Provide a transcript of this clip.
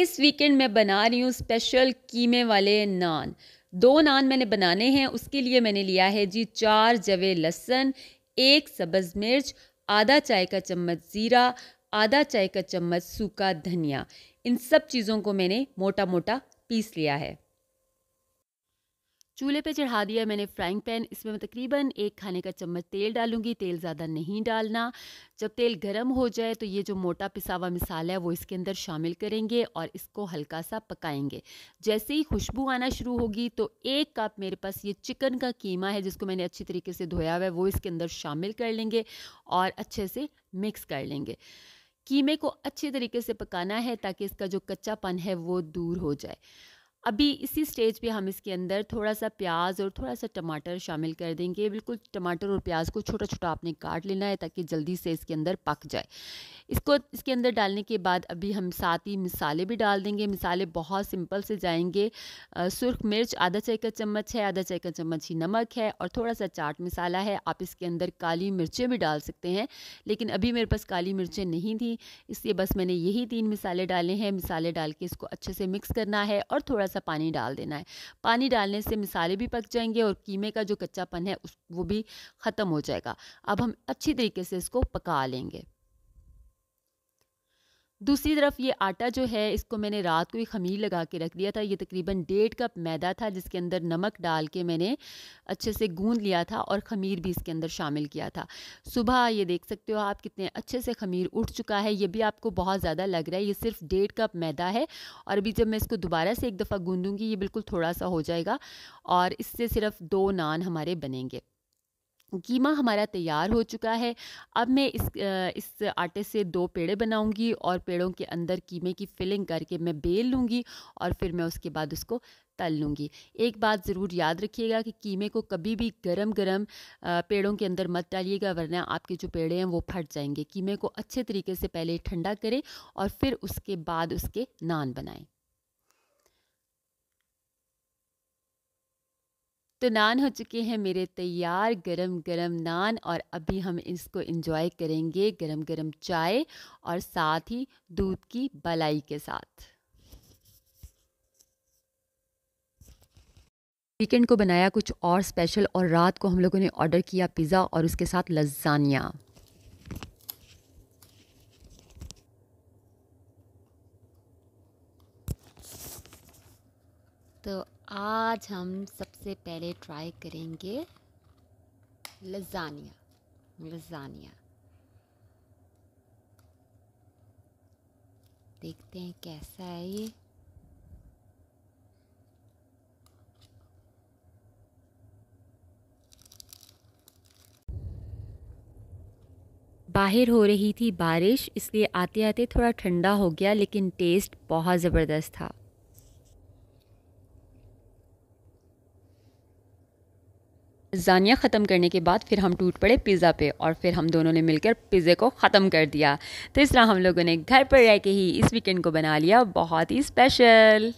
इस वीकेंड मैं बना रही हूँ स्पेशल कीमे वाले नान दो नान मैंने बनाने हैं उसके लिए मैंने लिया है जी चार जवे लहसन एक सब्ज़ मिर्च आधा चाय का चम्मच ज़ीरा आधा चाय का चम्मच सूखा धनिया इन सब चीज़ों को मैंने मोटा मोटा पीस लिया है चूल्हे पे चढ़ा दिया मैंने फ्राइंग पैन इसमें मैं तकरीबन एक खाने का चम्मच तेल डालूंगी तेल ज़्यादा नहीं डालना जब तेल गर्म हो जाए तो ये जो मोटा पिसावा मिसाला है वो इसके अंदर शामिल करेंगे और इसको हल्का सा पकाएंगे जैसे ही खुशबू आना शुरू होगी तो एक कप मेरे पास ये चिकन का कीमा है जिसको मैंने अच्छी तरीके से धोया हुआ है वो इसके अंदर शामिल कर लेंगे और अच्छे से मिक्स कर लेंगे कीमे को अच्छे तरीके से पकाना है ताकि इसका जो कच्चापन है वो दूर हो जाए अभी इसी स्टेज पे हम इसके अंदर थोड़ा सा प्याज और थोड़ा सा टमाटर शामिल कर देंगे बिल्कुल टमाटर और प्याज को छोटा छोटा आपने काट लेना है ताकि जल्दी से इसके अंदर पक जाए इसको इसके अंदर डालने के बाद अभी हम साथ ही मिसाले भी डाल देंगे मिसाले बहुत सिंपल से जाएंगे सुर्ख मिर्च आधा चाय का चम्मच है आधा चाय का चम्मच ही नमक है और थोड़ा सा चाट मसाला है आप इसके अंदर काली मिर्चें भी डाल सकते हैं लेकिन अभी मेरे पास काली मिर्चें नहीं थी इसलिए बस मैंने यही तीन मिसाले डाले हैं मिसाले डाल के इसको अच्छे से मिक्स करना है और थोड़ा सा पानी डाल देना है पानी डालने से मिसाले भी पक जाएंगे और कीमे का जो कच्चापन है उस वो भी ख़त्म हो जाएगा अब हम अच्छी तरीके से इसको पका लेंगे दूसरी तरफ ये आटा जो है इसको मैंने रात को ही खमीर लगा के रख दिया था ये तकरीबन डेढ़ कप मैदा था जिसके अंदर नमक डाल के मैंने अच्छे से गूंद लिया था और खमीर भी इसके अंदर शामिल किया था सुबह ये देख सकते हो आप कितने अच्छे से खमीर उठ चुका है ये भी आपको बहुत ज़्यादा लग रहा है ये सिर्फ डेढ़ कप मैदा है और अभी जब मैं इसको दोबारा से एक दफ़ा गूँधूँगी ये बिल्कुल थोड़ा सा हो जाएगा और इससे सिर्फ दो नान हमारे बनेंगे कीमा हमारा तैयार हो चुका है अब मैं इस इस आटे से दो पेड़े बनाऊंगी और पेड़ों के अंदर कीमे की फिलिंग करके मैं बेल लूँगी और फिर मैं उसके बाद उसको तल लूँगी एक बात ज़रूर याद रखिएगा कि कीमे को कभी भी गरम गरम पेड़ों के अंदर मत डालिएगा वरना आपके जो पेड़े हैं वो फट जाएंगे कीमे को अच्छे तरीके से पहले ठंडा करें और फिर उसके बाद उसके नान बनाएँ तो नान हो चुके हैं मेरे तैयार गरम गरम नान और अभी हम इसको इंजॉय करेंगे गरम गरम चाय और साथ ही दूध की बलाई के साथ वीकेंड को बनाया कुछ और स्पेशल और रात को हम लोगों ने ऑर्डर किया पिज़्ज़ा और उसके साथ लज्जानिया तो आज हम सबसे पहले ट्राई करेंगे लजानिया लजानिया देखते हैं कैसा है ये बाहर हो रही थी बारिश इसलिए आते आते थोड़ा ठंडा हो गया लेकिन टेस्ट बहुत ज़बरदस्त था जानिया ख़त्म करने के बाद फिर हम टूट पड़े पिज़्ज़ा पे और फिर हम दोनों ने मिलकर पिज़्ज़े को ख़त्म कर दिया तो इस तरह हम लोगों ने घर पर रह के ही इस वीकेंड को बना लिया बहुत ही स्पेशल